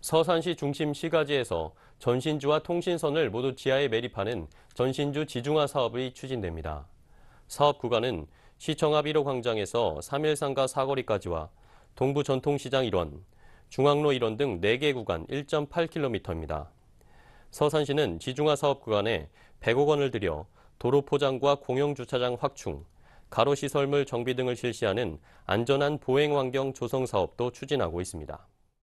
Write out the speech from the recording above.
서산시 중심 시가지에서 전신주와 통신선을 모두 지하에 매립하는 전신주 지중화 사업이 추진됩니다. 사업 구간은 시청 앞 1호 광장에서 3일상가 사거리까지와 동부 전통시장 일원, 중앙로 일원 등 4개 구간 1.8km입니다. 서산시는 지중화 사업 구간에 100억 원을 들여 도로 포장과 공용 주차장 확충, 가로 시설물 정비 등을 실시하는 안전한 보행 환경 조성 사업도 추진하고 있습니다.